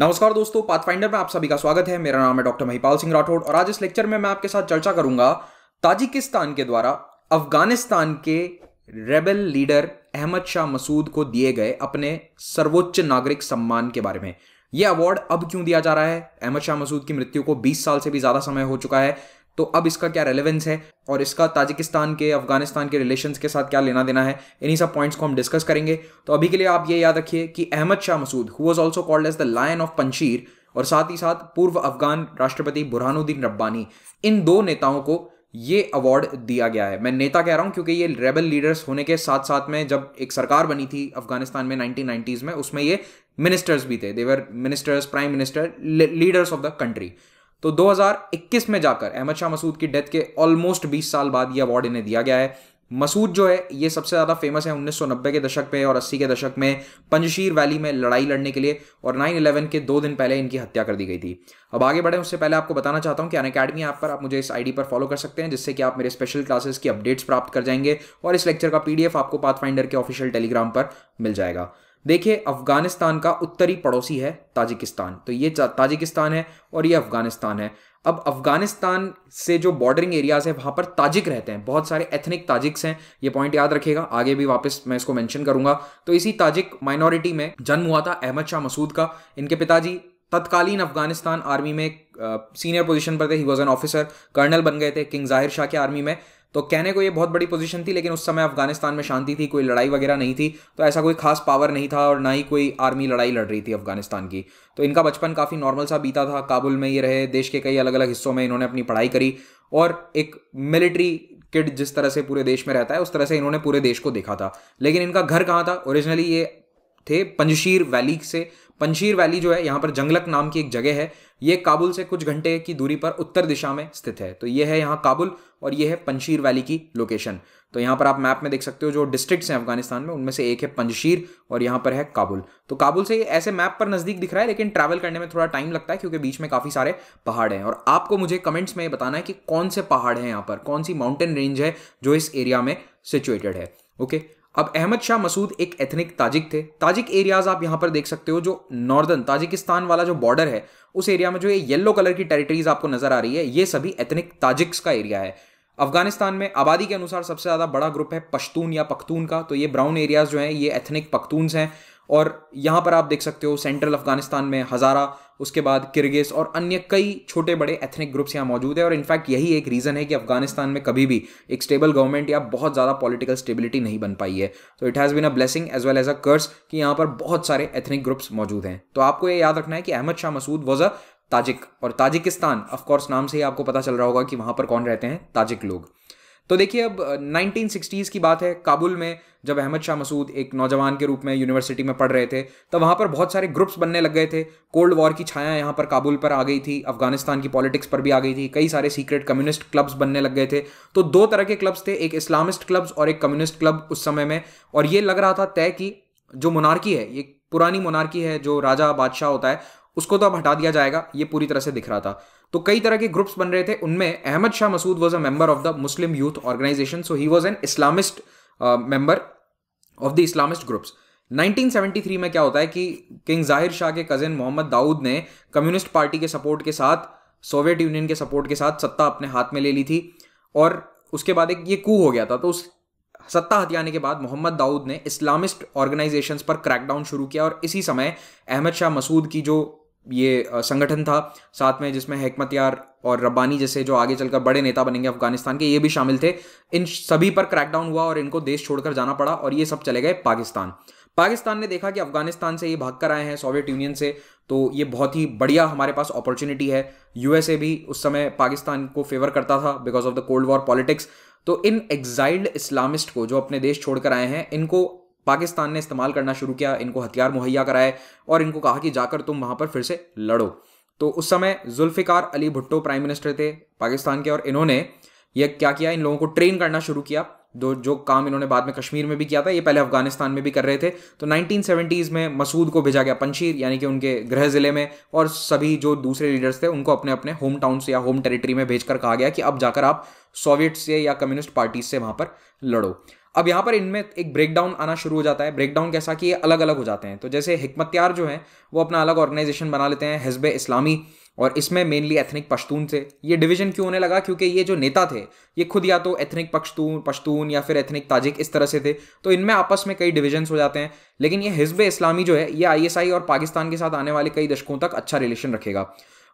नमस्कार दोस्तों पाथफाइंडर में आप सभी का स्वागत है मेरा नाम है डॉक्टर महिपाल सिंह राठौड़ और आज इस लेक्चर में मैं आपके साथ चर्चा करूंगा ताजिकिस्तान के द्वारा अफगानिस्तान के रेबल लीडर अहमद शाह मसूद को दिए गए अपने सर्वोच्च नागरिक सम्मान के बारे में यह अवार्ड अब क्यों दिया जा रहा है अहमद शाह मसूद की मृत्यु को 20 साल से भी ज्यादा समय हो चुका है तो अब इसका क्या रेलेवेंस है और इसका ताजिकिस्तान के अफगानिस्तान के रिलेशन के साथ क्या लेना देना है इन्हीं सब पॉइंट्स को हम डिस्कस करेंगे तो अभी के लिए आप ये याद रखिए कि Ahmad Shah Massoud who was also called as the lion of Panjshir और साथ ही साथ पूर्व अफगान राष्ट्रपति बुरहानुद्दीन रब्बानी इन दो नेताओं को ये अवार्ड दिया गया है मैं नेता कह रहा हूँ क्योंकि ये रेबल लीडर्स होने के साथ साथ में जब एक सरकार बनी थी अफगानिस्तान में 1990s में उसमें ये मिनिस्टर्स भी थे they were ministers prime minister leaders of the country तो 2021 में जाकर अहमद शाह मसूद की डेथ के ऑलमोस्ट 20 साल बाद ये अवार्ड इन्हें दिया गया है मसूद जो है ये सबसे ज़्यादा फेमस है 1990 के दशक में और 80 के दशक में पंजशीर वैली में लड़ाई लड़ने के लिए और 9/11 के दो दिन पहले इनकी हत्या कर दी गई थी अब आगे बढ़े उससे पहले आपको बताना चाहता हूँ कि अन अकेडमी ऐप पर आप मुझे इस आईडी पर फॉलो कर सकते हैं जिससे कि आप मेरे स्पेशल क्लासेस की अपडेट्स प्राप्त कर जाएंगे और इस लेक्चर का पीडीएफ आपको पाथ के ऑफिशियल टेलीग्राम पर मिल जाएगा देखिए अफगानिस्तान का उत्तरी पड़ोसी है ताजिकिस्तान तो ये ताजिकिस्तान है और ये अफगानिस्तान है अब अफगानिस्तान से जो बॉर्डरिंग एरियाज है वहां पर ताजिक रहते हैं बहुत सारे एथनिक ताजिक्स हैं ये पॉइंट याद रखेगा आगे भी वापस मैं इसको मेंशन करूंगा तो इसी ताजिक माइनॉरिटी में जन्म हुआ था अहमद शाह मसूद का इनके पिताजी तत्कालीन अफगानिस्तान आर्मी में सीनियर पोजीशन पर थे he was an officer colonel बन गए थे किंग जाहिर शाह के आर्मी में तो कहने को ये बहुत बड़ी पोजीशन थी लेकिन उस समय अफगानिस्तान में शांति थी कोई लड़ाई वगैरह नहीं थी तो ऐसा कोई खास पावर नहीं था और ना ही कोई आर्मी लड़ाई लड़ रही थी अफगानिस्तान की तो इनका बचपन काफ़ी नॉर्मल सा बीता था काबुल में ये रहे देश के कई अलग अलग हिस्सों में इन्होंने अपनी पढ़ाई करी और एक मिलिट्री किड जिस तरह से पूरे देश में रहता है उस तरह से इन्होंने पूरे देश को देखा था लेकिन इनका घर कहाँ था ओरिजिनली ये थे पंजशीर वैली से पंशीर वैली जो है यहाँ पर जंगलक नाम की एक जगह है ये काबुल से कुछ घंटे की दूरी पर उत्तर दिशा में स्थित है तो ये है यहाँ काबुल और ये है पंशीर वैली की लोकेशन तो यहाँ पर आप मैप में देख सकते हो जो डिस्ट्रिक्ट्स हैं अफगानिस्तान में उनमें से एक है पंजशीर और यहाँ पर है काबुल तो काबुल से ऐसे मैप पर नज़दीक दिख रहा है लेकिन ट्रैवल करने में थोड़ा टाइम लगता है क्योंकि बीच में काफ़ी सारे पहाड़ हैं और आपको मुझे कमेंट्स में बताना है कि कौन से पहाड़ हैं यहाँ पर कौन सी माउंटेन रेंज है जो इस एरिया में सिचुएटेड है ओके okay? अब अहमद शाह मसूद एक एथनिक ताजिक थे ताजिक एरियाज आप यहाँ पर देख सकते हो जो नॉर्दर्न ताजिकिस्तान वाला जो बॉर्डर है उस एरिया में जो ये येलो कलर की टेरिटरीज आपको नजर आ रही है ये सभी एथनिक ताजिक्स का एरिया है अफगानिस्तान में आबादी के अनुसार सबसे ज़्यादा बड़ा ग्रुप है पश्तून या पख्तून का तो ये ब्राउन एरियाज जो हैं ये एथनिक पख्तूनस हैं और यहाँ पर आप देख सकते हो सेंट्रल अफगानिस्तान में हज़ारा उसके बाद किर्गिस और अन्य कई छोटे बड़े एथनिक ग्रुप्स यहाँ मौजूद है और इनफैक्ट यही एक रीज़न है कि अफगानिस्तान में कभी भी एक स्टेबल गवर्नमेंट या बहुत ज़्यादा पॉलिटिकल स्टेबिलिटी नहीं बन पाई है तो it has been a blessing as well as a curse कि यहाँ पर बहुत सारे एथनिक ग्रुप्स मौजूद हैं तो आपको ये याद रखना है कि Ahmad Shah Massoud was a Tajik और ताजिकिस्तान ऑफकोर्स नाम से ही आपको पता चल रहा होगा कि वहाँ पर कौन रहते हैं ताजिक लोग तो देखिए अब 1960s की बात है काबुल में जब अहमद शाह मसूद एक नौजवान के रूप में यूनिवर्सिटी में पढ़ रहे थे तो वहाँ पर बहुत सारे ग्रुप्स बनने लग गए थे कोल्ड वॉर की छाया यहाँ पर काबुल पर आ गई थी अफगानिस्तान की पॉलिटिक्स पर भी आ गई थी कई सारे सीक्रेट कम्युनिस्ट क्लब्स बनने लग गए थे तो दो तरह के क्लब्स थे एक इस्लामिस्ट क्लब्स और एक कम्युनिस्ट क्लब उस समय में और ये लग रहा था तय कि जो मोनार्की है ये पुरानी मोनार्की है जो राजा बादशाह होता है उसको तो अब हटा दिया जाएगा ये पूरी तरह से दिख रहा था तो कई तरह के ग्रुप्स बन रहे थे उनमें Ahmad Shah Massoud was a member of the Muslim youth organisation so he was an Islamist member of the Islamist groups 1973 में क्या होता है कि किंग जाहिर शाह के कजिन मोहम्मद दाऊद ने कम्युनिस्ट पार्टी के सपोर्ट के साथ सोवियत यूनियन के सपोर्ट के साथ सत्ता अपने हाथ में ले ली थी और उसके बाद एक ये कू हो गया था तो उस सत्ता हथियाने के बाद मोहम्मद दाऊद ने इस्लामिस्ट ऑर्गेनाइजेशंस पर क्रैकडाउन शुरू किया और इसी समय अहमद शाह मसूद की जो ये संगठन था साथ में जिसमें हेकमत यार और रब्बानी जैसे जो आगे चलकर बड़े नेता बनेंगे अफगानिस्तान के ये भी शामिल थे इन सभी पर क्रैकडाउन हुआ और इनको देश छोड़कर जाना पड़ा और ये सब चले गए पाकिस्तान पाकिस्तान ने देखा कि अफगानिस्तान से ये भाग कर आए हैं सोवियत यूनियन से तो ये बहुत ही बढ़िया हमारे पास अपॉर्चुनिटी है यूएसए भी उस समय पाकिस्तान को फेवर करता था because of the cold war politics तो इन एग्जाइल्ड इस्लामिस्ट को जो अपने देश छोड़कर आए हैं इनको पाकिस्तान ने इस्तेमाल करना शुरू किया इनको हथियार मुहैया कराए और इनको कहा कि जाकर तुम वहाँ पर फिर से लड़ो तो उस समय जुल्फ़िकार अली भुट्टो प्राइम मिनिस्टर थे पाकिस्तान के और इन्होंने ये क्या किया इन लोगों को ट्रेन करना शुरू किया जो जो काम इन्होंने बाद में कश्मीर में भी किया था ये पहले अफगानिस्तान में भी कर रहे थे तो नाइनटीन में मसूद को भेजा गया पंशीर यानी कि उनके गृह ज़िले में और सभी जो दूसरे लीडर्स थे उनको अपने अपने होम टाउन से या होम टेरिटरी में भेजकर कहा गया कि अब जाकर आप सोवियत से या कम्युनिस्ट पार्टी से वहाँ पर लड़ो अब यहाँ पर इनमें एक ब्रेकडाउन आना शुरू हो जाता है ब्रेकडाउन कैसा कि ये अलग अलग हो जाते हैं तो जैसे हिकमतियार जो हैं वो अपना अलग ऑर्गेनाइजेशन बना लेते हैं हिजब इस्लामी और इसमें मेनली एथनिक पश्तून थे ये डिवीजन क्यों होने लगा क्योंकि ये जो नेता थे ये खुद या तो एथनिक पश्तून पश्तून या फिर एथनिक ताजिक इस तरह से थे तो इनमें आपस में कई डिविजन्स हो जाते हैं लेकिन ये हिजब इस्लामी जो है ये आईएसआई और पाकिस्तान के साथ आने वाले कई दशकों तक अच्छा रिलेशन रखेगा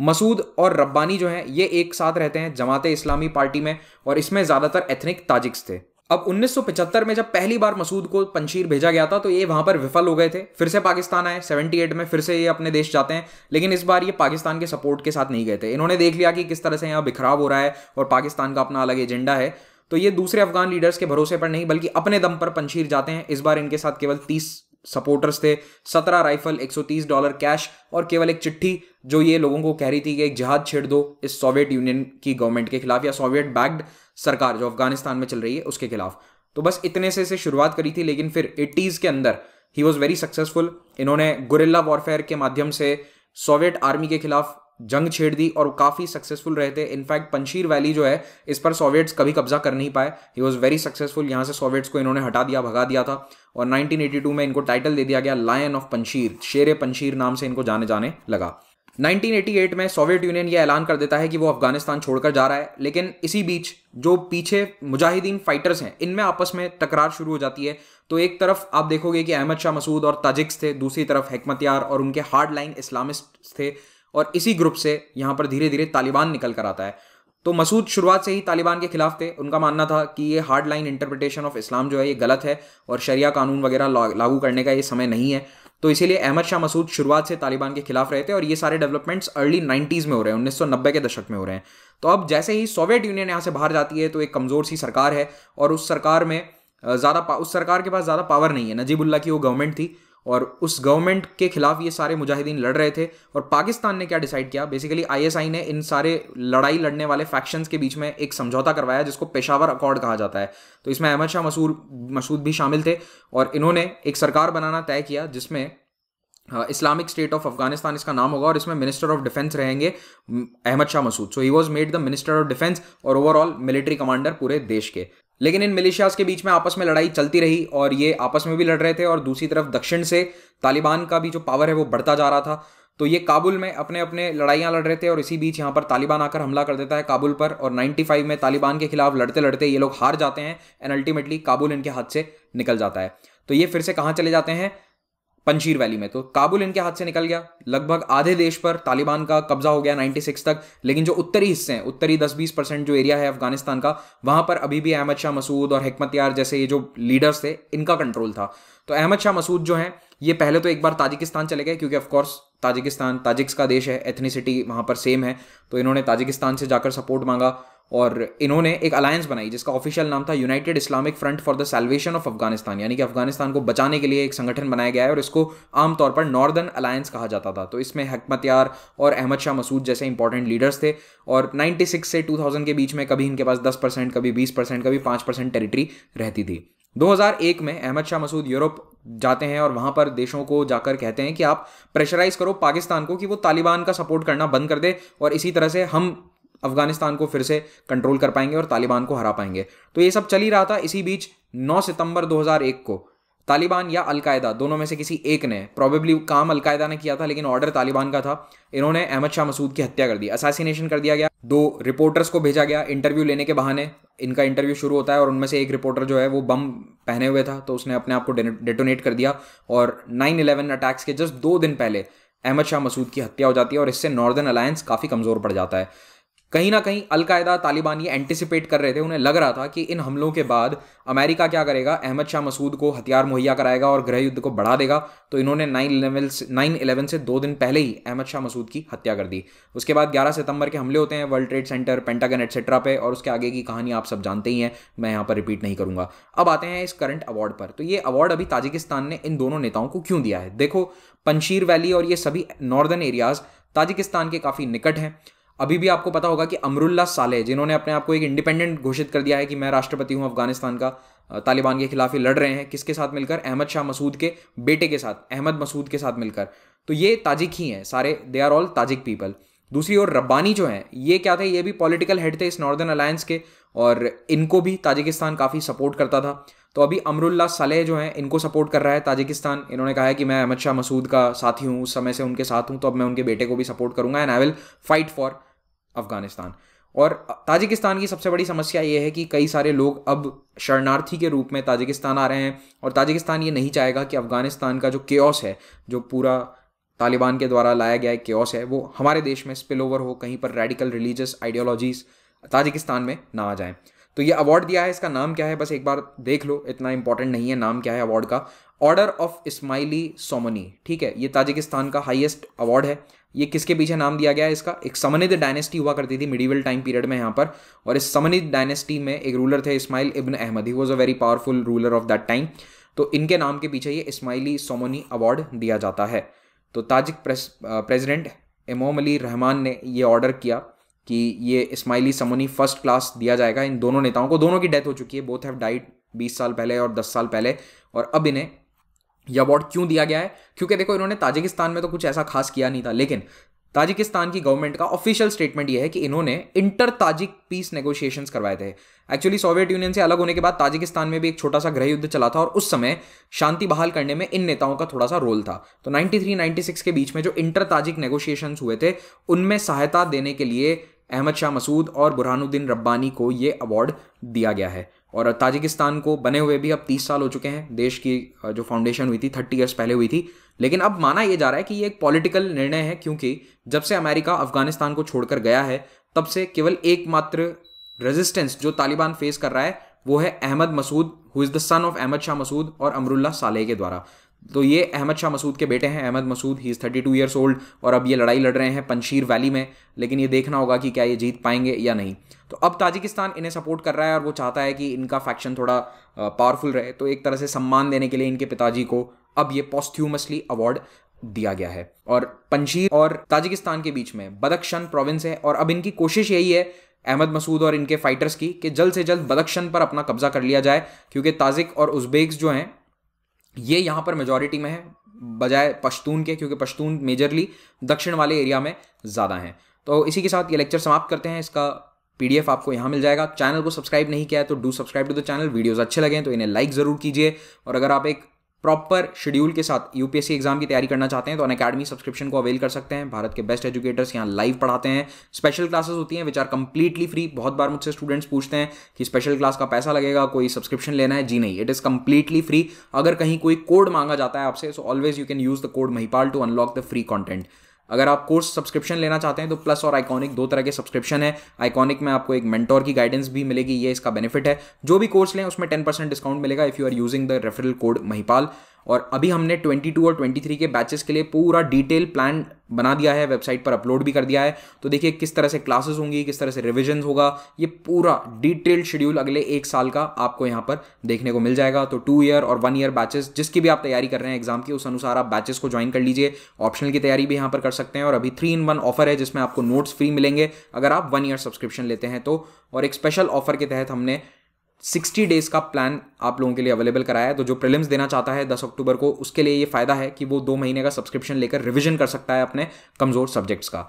मसूद और रब्बानी जो हैं ये एक साथ रहते हैं जमात इस्लामी पार्टी में और इसमें ज़्यादातर एथनिक ताजिक्स थे अब 1975 में जब पहली बार मसूद को पंशीर भेजा गया था तो ये वहां पर विफल हो गए थे फिर से पाकिस्तान आए 78 में फिर से ये अपने देश जाते हैं लेकिन इस बार ये पाकिस्तान के सपोर्ट के साथ नहीं गए थे इन्होंने देख लिया कि किस तरह से यहाँ बिखराव हो रहा है और पाकिस्तान का अपना अलग एजेंडा है तो ये दूसरे अफगान लीडर्स के भरोसे पर नहीं बल्कि अपने दम पर पंशीर जाते हैं इस बार इनके साथ केवल तीस सपोर्टर्स थे सत्रह राइफल एक डॉलर कैश और केवल एक चिट्ठी जो ये लोगों को कह रही थी कि एक जहाज छेड़ दो इस सोवियत यूनियन की गवर्नमेंट के खिलाफ या सोवियत बैग्ड सरकार जो अफगानिस्तान में चल रही है उसके खिलाफ तो बस इतने से इसे शुरुआत करी थी लेकिन फिर एट्टीज़ के अंदर ही वॉज़ वेरी सक्सेसफुल इन्होंने गुरिल्ला वॉरफेयर के माध्यम से सोवियत आर्मी के खिलाफ जंग छेड़ दी और काफ़ी सक्सेसफुल रहे थे इनफैक्ट पंशीर वैली जो है इस पर सोवियट्स कभी कब्जा कर नहीं पाए ही वॉज वेरी सक्सेसफुल यहाँ से सोवियट्स को इन्होंने हटा दिया भगा दिया था और 1982 में इनको टाइटल दे दिया गया लायन ऑफ पंशीर शेर पंशीर नाम से इनको जाने जाने लगा 1988 में सोवियत यूनियन ये ऐलान कर देता है कि वो अफगानिस्तान छोड़कर जा रहा है लेकिन इसी बीच जो पीछे मुजाहिदीन फाइटर्स हैं इनमें आपस में तकरार शुरू हो जाती है तो एक तरफ आप देखोगे कि अहमद शाह मसूद और ताजिक्स थे दूसरी तरफ हकमत यार और उनके हार्ड लाइन इस्लामिस्ट थे और इसी ग्रुप से यहाँ पर धीरे धीरे तालिबान निकल कर आता है तो मसूद शुरुआत से ही तालिबान के खिलाफ थे उनका मानना था कि ये hard line interpretation of Islam जो है ये गलत है और शरिया कानून वगैरह लागू करने का ये समय नहीं है तो इसीलिए अहमद शाह मसूद शुरुआत से तालिबान के खिलाफ रहे थे और ये सारे डेवलपमेंट्स अर्ली नाइन्टीज़ में हो रहे हैं उन्नीस के दशक में हो रहे हैं तो अब जैसे ही सोवियत यूनियन यहाँ से बाहर जाती है तो एक कमज़ोर सी सरकार है और उस सरकार में ज़्यादा उस सरकार के पास ज़्यादा पावर नहीं है नजीबुल्ला की वो गवर्नमेंट थी और उस गवर्नमेंट के खिलाफ ये सारे मुजाहिदीन लड़ रहे थे और पाकिस्तान ने क्या डिसाइड किया बेसिकली आईएसआई ने इन सारे लड़ाई लड़ने वाले फैक्शंस के बीच में एक समझौता करवाया जिसको पेशावर अकॉर्ड कहा जाता है तो इसमें अहमद शाह मसूर मसूद भी शामिल थे और इन्होंने एक सरकार बनाना तय किया जिसमें इस्लामिक स्टेट ऑफ अफगानिस्तान इसका नाम होगा और इसमें मिनिस्टर ऑफ डिफेंस रहेंगे Ahmad Shah Massoud so he was made the minister of defence और ओवरऑल मिलिट्री कमांडर पूरे देश के लेकिन इन मिलिशियाज के बीच में आपस में लड़ाई चलती रही और ये आपस में भी लड़ रहे थे और दूसरी तरफ दक्षिण से तालिबान का भी जो पावर है वो बढ़ता जा रहा था तो ये काबुल में अपने अपने लड़ाइयाँ लड़ रहे थे और इसी बीच यहाँ पर तालिबान आकर हमला कर देता है काबुल पर और 95 में तालिबान के खिलाफ लड़ते लड़ते ये लोग हार जाते हैं एंड अल्टीमेटली काबुल इनके हाथ से निकल जाता है तो ये फिर से कहाँ चले जाते हैं पंशीर वैली में तो काबुल इनके हाथ से निकल गया लगभग आधे देश पर तालिबान का कब्जा हो गया 96 तक लेकिन जो उत्तरी हिस्से हैं उत्तरी 10-20 परसेंट जो एरिया है अफगानिस्तान का वहां पर अभी भी अहमद शाह मसूद और हमत यार जैसे ये जो लीडर्स थे इनका कंट्रोल था तो अहमद शाह मसूद जो हैं ये पहले तो एक बार ताजिकिस्तान चले गए क्योंकि ऑफकोर्स ताजिकिस्तान ताजिक्स का देश है एथनिसिटी वहां पर सेम है तो इन्होंने ताजिकिस्तान से जाकर सपोर्ट मांगा और इन्होंने एक अलायंस बनाई जिसका ऑफिशियल नाम था United Islamic Front for the Salvation of Afghanistan यानी कि अफगानिस्तान को बचाने के लिए एक संगठन बनाया गया है और इसको आमतौर पर नॉर्दर्न अलायंस कहा जाता था तो इसमें हकमत यार और अहमद शाह मसूद जैसे इंपॉर्टेंट लीडर्स थे और 96 से 2000 के बीच में कभी इनके पास 10 परसेंट कभी 20 परसेंट कभी 5 परसेंट टेरिटरी रहती थी 2001 में अहमद शाह मसूद यूरोप जाते हैं और वहाँ पर देशों को जाकर कहते हैं कि आप प्रेशराइज करो पाकिस्तान को कि वो तालिबान का सपोर्ट करना बंद कर दे और इसी तरह से हम अफगानिस्तान को फिर से कंट्रोल कर पाएंगे और तालिबान को हरा पाएंगे तो ये सब चल ही रहा था इसी बीच 9 सितंबर 2001 को तालिबान या अलकायदा दोनों में से किसी एक ने प्रॉबेबली काम अलकायदा ने किया था लेकिन ऑर्डर तालिबान का था इन्होंने अहमद शाह मसूद की हत्या कर दी असैसिनेशन कर दिया गया दो रिपोर्टर्स को भेजा गया इंटरव्यू लेने के बहाने इनका इंटरव्यू शुरू होता है और उनमें से एक रिपोर्टर जो है वो बम पहने हुए था तो उसने अपने आप को डेटोनेट कर दिया और नाइन इलेवन अटैक्स के जस्ट दो दिन पहले अहमद शाह मसूद की हत्या हो जाती है और इससे नॉर्दर्न अलायंस काफ़ी कमज़ोर पड़ जाता है कहीं ना कहीं अलकायदा तालिबान ये एंटिसिपेट कर रहे थे उन्हें लग रहा था कि इन हमलों के बाद अमेरिका क्या करेगा अहमद शाह मसूद को हथियार मुहैया कराएगा और गृह युद्ध को बढ़ा देगा तो इन्होंने नाइन इलेवन से नाइन इलेवन से दो दिन पहले ही अहमद शाह मसूद की हत्या कर दी उसके बाद ग्यारह सितंबर के हमले होते हैं World Trade Center Pentagon etcetera पे और उसके आगे की कहानी आप सब जानते ही हैं मैं यहाँ पर रिपीट नहीं करूँगा अब आते हैं इस करंट अवार्ड पर तो ये अवार्ड अभी ताजिकिस्तान ने इन दोनों नेताओं को क्यों दिया है देखो पंशीर वैली और ये सभी नॉर्दर्न एरियाज ताजिकिस्तान के काफ़ी निकट हैं अभी भी आपको पता होगा कि अमरुल्ला साले जिन्होंने अपने आप को एक इंडिपेंडेंट घोषित कर दिया है कि मैं राष्ट्रपति हूँ अफगानिस्तान का तालिबान के खिलाफ ही लड़ रहे हैं किसके साथ मिलकर अहमद शाह मसूद के बेटे के साथ अहमद मसूद के साथ मिलकर तो ये ताजिक ही हैं सारे they are all Tajik people दूसरी ओर रब्बानी जो हैं ये क्या थे ये भी पॉलिटिकल हेड थे इस नॉर्दर्न अलायंस के और इनको भी ताजिकिस्तान काफ़ी सपोर्ट करता था तो अभी अमरुल्ला सलेह जो हैं इनको सपोर्ट कर रहा है ताजिकिस्तान इन्होंने कहा है कि मैं अहमद शाह मसूद का साथी हूँ उस समय से उनके साथ हूँ तो अब मैं उनके बेटे को भी सपोर्ट करूँगा and I will fight for Afghanistan और ताजिकिस्तान की सबसे बड़ी समस्या ये है कि कई सारे लोग अब शरणार्थी के रूप में ताजिकिस्तान आ रहे हैं और ताजिकिस्तान ये नहीं चाहेगा कि अफगानिस्तान का जो केओस है जो पूरा तालिबान के द्वारा लाया गया केओस है वो हमारे देश में स्पिल ओवर हो कहीं पर रेडिकल रिलीजियस आइडियोलॉजीज़ ताजिकिस्तान में ना आ जाएं तो ये अवार्ड दिया है इसका नाम क्या है बस एक बार देख लो इतना इंपॉर्टेंट नहीं है नाम क्या है अवार्ड का ऑर्डर ऑफ इस्माइली सोमनी ठीक है ये ताजिकिस्तान का हाईएस्ट अवार्ड है ये किसके पीछे नाम दिया गया है इसका एक समनिद डायनेस्टी हुआ करती थी मिडीवल टाइम पीरियड में यहाँ पर और इस समनिद डायनेस्टी में एक रूलर थे Ismail ibn Ahmad he was a very powerful ruler of that time तो इनके नाम के पीछे ये इस्माइली सोमनी अवार्ड दिया जाता है तो Tajik press, president Emomali Rahmon ने ये ऑर्डर किया कि ये इस्माइली समोनी फर्स्ट क्लास दिया जाएगा इन दोनों नेताओं को दोनों की डेथ हो चुकी है बोथ हैव डाइड बीस साल पहले और दस साल पहले और अब इन्हें यह अवार्ड क्यों दिया गया है क्योंकि देखो इन्होंने ताजिकिस्तान में तो कुछ ऐसा खास किया नहीं था लेकिन ताजिकिस्तान की गवर्नमेंट का ऑफिशियल स्टेटमेंट यह है कि इन्होंने इंटर ताजिक पीस नेगोशिएशन करवाए थे एक्चुअली सोवियत यूनियन से अलग होने के बाद ताजिकिस्तान में भी एक छोटा सा गृह युद्ध चला था और उस समय शांति बहाल करने में इन नेताओं का थोड़ा सा रोल था तो 93-96 के बीच में जो इंटर ताजिक नेगोशिएशन हुए थे उनमें सहायता देने के लिए अहमद शाह मसूद और बुरहानुद्दीन रब्बानी को ये अवार्ड दिया गया है और ताजिकिस्तान को बने हुए भी अब तीस साल हो चुके हैं देश की जो फाउंडेशन हुई थी थर्टी ईयर्स पहले हुई थी लेकिन अब माना यह जा रहा है कि ये एक पॉलिटिकल निर्णय है क्योंकि जब से अमेरिका अफगानिस्तान को छोड़कर गया है तब से केवल एकमात्र रेजिस्टेंस जो तालिबान फेस कर रहा है वो है Ahmad Massoud who is the son of Ahmad Shah Massoud और अमरुल्ला सालेह के द्वारा तो ये अहमद शाह मसूद के बेटे हैं Ahmad Massoud he is thirty two years old और अब ये लड़ाई लड़ रहे हैं पंशीर वैली में लेकिन ये देखना होगा कि क्या ये जीत पाएंगे या नहीं तो अब ताजिकिस्तान इन्हें सपोर्ट कर रहा है और वो चाहता है कि इनका फैक्शन थोड़ा पावरफुल रहे तो एक तरह से सम्मान देने के लिए इनके पिताजी को अब ये पॉस्थ्यूमसली अवार्ड दिया गया है और पंशीर और ताजिकिस्तान के बीच में बदक्शन प्रोविंस है और अब इनकी कोशिश यही है अहमद मसूद और इनके फाइटर्स की कि जल्द से जल्द बदक्शन पर अपना कब्जा कर लिया जाए क्योंकि ताजिक और उज्बेक्स जो हैं ये यहाँ पर मेजॉरिटी में है बजाय पश्तून के क्योंकि पश्तून मेजरली दक्षिण वाले एरिया में ज़्यादा हैं तो इसी के साथ ये लेक्चर समाप्त करते हैं इसका पीडीएफ आपको यहाँ मिल जाएगा चैनल को सब्सक्राइब नहीं किया है तो do subscribe to the channel videos अच्छे लगे तो इन्हें लाइक ज़रूर कीजिए और अगर आप एक प्रॉपर शेड्यूल के साथ यूपीएससी एग्जाम की तैयारी करना चाहते हैं तो अन अकेडमी सब्सक्रिप्शन को अवेल कर सकते हैं भारत के बेस्ट एजुकेटर्स यहाँ लाइव पढ़ाते हैं स्पेशल क्लासेस होती हैं विच आर कंप्लीटली फ्री बहुत बार मुझसे स्टूडेंट्स पूछते हैं कि स्पेशल क्लास का पैसा लगेगा कोई सब्सक्रिप्शन लेना है जी नहीं इट इज़ कंप्लीटली फ्री अगर कहीं कोई कोड मांगा जाता है आपसे so always you can use the code Mahipal to unlock the free content अगर आप कोर्स सब्सक्रिप्शन लेना चाहते हैं तो प्लस और आइकॉनिक दो तरह के सब्सक्रिप्शन है आइकॉनिक में आपको एक मेंटोर की गाइडेंस भी मिलेगी ये इसका बेनिफिट है जो भी कोर्स लें उसमें टेन परसेंट डिस्काउंट मिलेगा if you are using the referral code Mahipal और अभी हमने ट्वेंटी और ट्वेंटी के बैचेस के लिए पूरा डिटेल प्लान बना दिया है वेबसाइट पर अपलोड भी कर दिया है तो देखिए किस तरह से क्लासेस होंगी किस तरह से रिविजन होगा ये पूरा डिटेल्ड शेड्यूल अगले एक साल का आपको यहाँ पर देखने को मिल जाएगा तो टू ईयर और वन ईयर बैचेस जिसकी भी आप तैयारी कर रहे हैं एग्जाम की उस अनुसार आप बैचेस को ज्वाइन कर लीजिए ऑप्शनल की तैयारी भी यहाँ पर कर सकते हैं और अभी थ्री इन वन ऑफर है जिसमें आपको नोट्स फ्री मिलेंगे अगर आप वन ईयर सब्सक्रिप्शन लेते हैं तो और एक स्पेशल ऑफर के तहत हमने सिक्सटी डेज़ का प्लान आप लोगों के लिए अवेलेबल कराया है तो जो प्रिलिम्स देना चाहता है दस अक्टूबर को उसके लिए ये फ़ायदा है कि वो दो महीने का सब्सक्रिप्शन लेकर रिविजन कर सकता है अपने कमज़ोर सब्जेक्ट्स का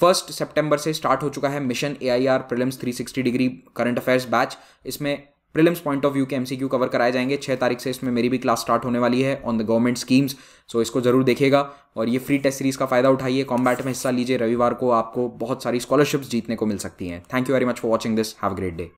फर्स्ट सेप्टेंबर से स्टार्ट हो चुका है mission A I R prelims three sixty degree current affairs batch इसमें प्रिलिम्स पॉइंट ऑफ व्यू के एमसीक्यू कवर कराए जाएंगे छह तारीख से इसमें मेरी भी क्लास स्टार्ट होने वाली है on the government schemes so इसको जरूर देखेगा और ये फ्री टेस्ट सीरीज़ का फ़ायदा उठाइए कॉम्बैट में हिस्सा लीजिए रविवार को आपको बहुत सारी स्कॉलरशिप्स जीतने को मिल सकती हैं thank you very much for watching this have great day